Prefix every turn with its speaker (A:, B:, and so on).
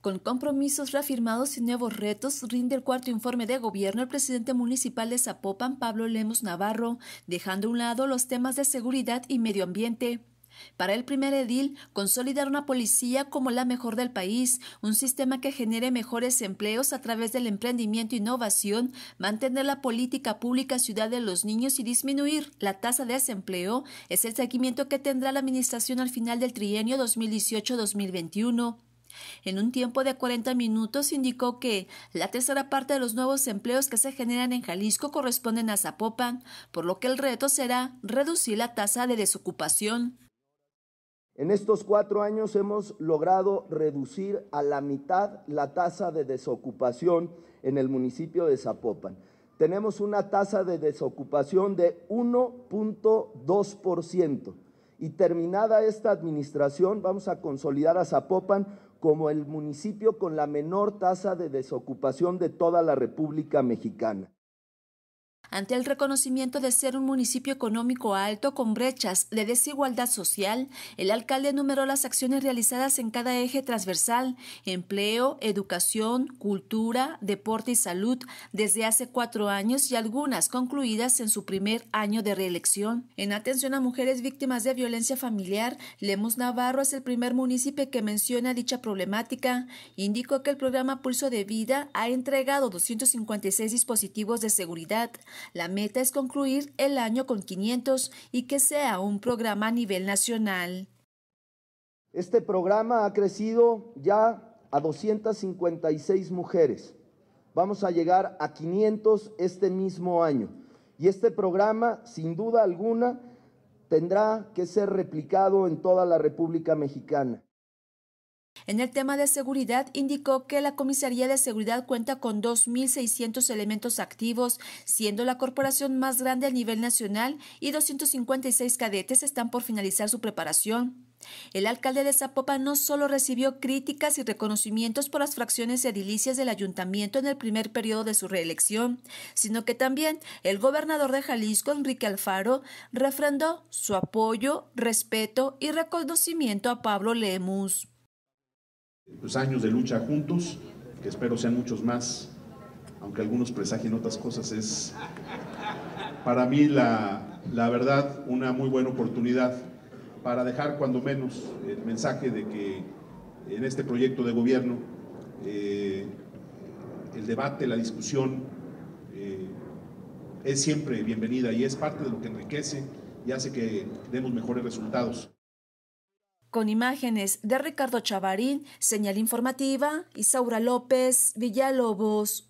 A: Con compromisos reafirmados y nuevos retos, rinde el cuarto informe de gobierno el presidente municipal de Zapopan, Pablo Lemos Navarro, dejando a un lado los temas de seguridad y medio ambiente. Para el primer edil, consolidar una policía como la mejor del país, un sistema que genere mejores empleos a través del emprendimiento e innovación, mantener la política pública ciudad de los niños y disminuir la tasa de desempleo es el seguimiento que tendrá la administración al final del trienio 2018-2021. En un tiempo de 40 minutos indicó que la tercera parte de los nuevos empleos que se generan en Jalisco corresponden a Zapopan, por lo que el reto será reducir la tasa de desocupación.
B: En estos cuatro años hemos logrado reducir a la mitad la tasa de desocupación en el municipio de Zapopan. Tenemos una tasa de desocupación de 1.2% y terminada esta administración vamos a consolidar a Zapopan como el municipio con la menor tasa de desocupación de toda la República Mexicana.
A: Ante el reconocimiento de ser un municipio económico alto con brechas de desigualdad social, el alcalde enumeró las acciones realizadas en cada eje transversal, empleo, educación, cultura, deporte y salud, desde hace cuatro años y algunas concluidas en su primer año de reelección. En atención a mujeres víctimas de violencia familiar, Lemos Navarro es el primer municipio que menciona dicha problemática. Indicó que el programa Pulso de Vida ha entregado 256 dispositivos de seguridad, la meta es concluir el año con 500 y que sea un programa a nivel nacional.
B: Este programa ha crecido ya a 256 mujeres. Vamos a llegar a 500 este mismo año. Y este programa, sin duda alguna, tendrá que ser replicado en toda la República Mexicana.
A: En el tema de seguridad, indicó que la Comisaría de Seguridad cuenta con 2.600 elementos activos, siendo la corporación más grande a nivel nacional y 256 cadetes están por finalizar su preparación. El alcalde de Zapopan no solo recibió críticas y reconocimientos por las fracciones edilicias del ayuntamiento en el primer periodo de su reelección, sino que también el gobernador de Jalisco, Enrique Alfaro, refrendó su apoyo, respeto y reconocimiento a Pablo Lemus.
C: Los pues, años de lucha juntos, que espero sean muchos más, aunque algunos presagien otras cosas, es para mí la, verdad una muy buena oportunidad para dejar cuando menos el mensaje de que en este proyecto de gobierno eh, el debate, la discusión eh, es siempre bienvenida y es parte de lo que enriquece y hace que demos mejores resultados.
A: Con imágenes de Ricardo Chavarín, señal informativa, Isaura López, Villalobos.